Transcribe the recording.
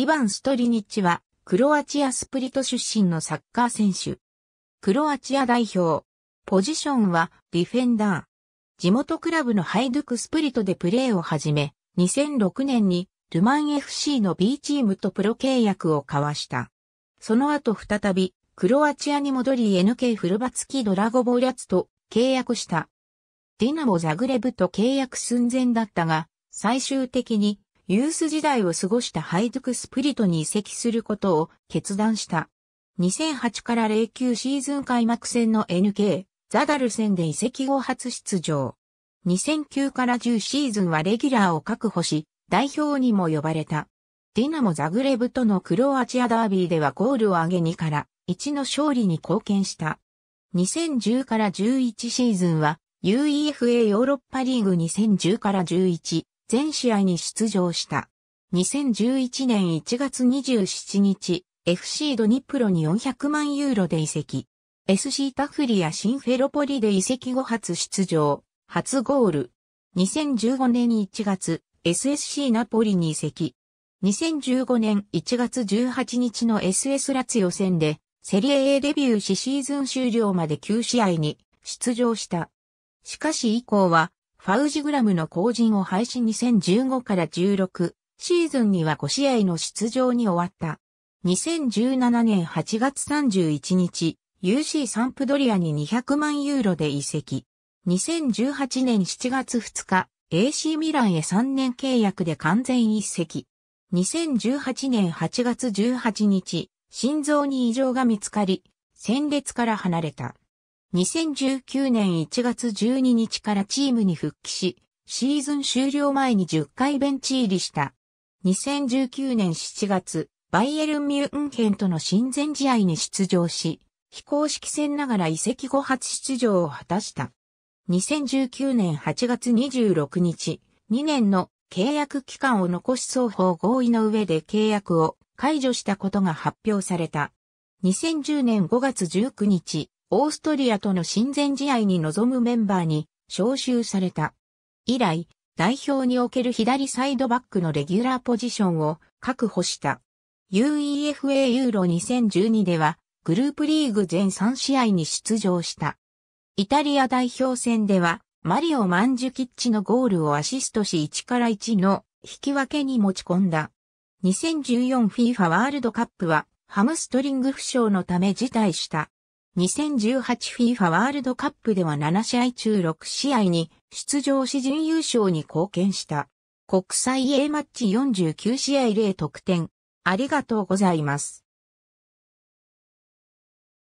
イバン・ストリニッチは、クロアチアスプリト出身のサッカー選手。クロアチア代表。ポジションは、ディフェンダー。地元クラブのハイドゥクスプリトでプレーを始め、2006年に、ルマン FC の B チームとプロ契約を交わした。その後再び、クロアチアに戻り NK フルバツキドラゴボーリャツと契約した。ディナモ・ザグレブと契約寸前だったが、最終的にユース時代を過ごしたハイドクスプリトに移籍することを決断した。2008から09シーズン開幕戦の NK、ザダル戦で移籍後初出場。2009から10シーズンはレギュラーを確保し、代表にも呼ばれた。ディナモ・ザグレブとのクロアチアダービーではゴールを挙げ2から1の勝利に貢献した。2010から11シーズンは UEFA ヨーロッパリーグ2010から11全試合に出場した。2011年1月27日、FC ドニプロに400万ユーロで移籍。SC タフリやシンフェロポリで移籍後初出場、初ゴール。2015年1月、SSC ナポリに移籍。2015年1月18日の SS ラツ予選で、セリエ A デビューしシーズン終了まで9試合に出場した。しかし以降は、ファウジグラムの後陣を廃止2015から16シーズンには5試合の出場に終わった。2017年8月31日、UC サンプドリアに200万ユーロで移籍。2018年7月2日、AC ミランへ3年契約で完全移籍。2018年8月18日、心臓に異常が見つかり、戦列から離れた。2019年1月12日からチームに復帰し、シーズン終了前に10回ベンチ入りした。2019年7月、バイエルン・ミュンヘンとの親善試合に出場し、非公式戦ながら移籍後初出場を果たした。2019年8月26日、2年の契約期間を残し双方合意の上で契約を解除したことが発表された。2010年5月19日、オーストリアとの親善試合に臨むメンバーに招集された。以来、代表における左サイドバックのレギュラーポジションを確保した。UEFA ユーロ2012では、グループリーグ全3試合に出場した。イタリア代表戦では、マリオ・マンジュキッチのゴールをアシストし1から1の引き分けに持ち込んだ。2014FIFA ワールドカップは、ハムストリング負傷のため辞退した。2018FIFA ワールドカップでは7試合中6試合に出場し準優勝に貢献した。国際 A マッチ49試合0得点。ありがとうございます。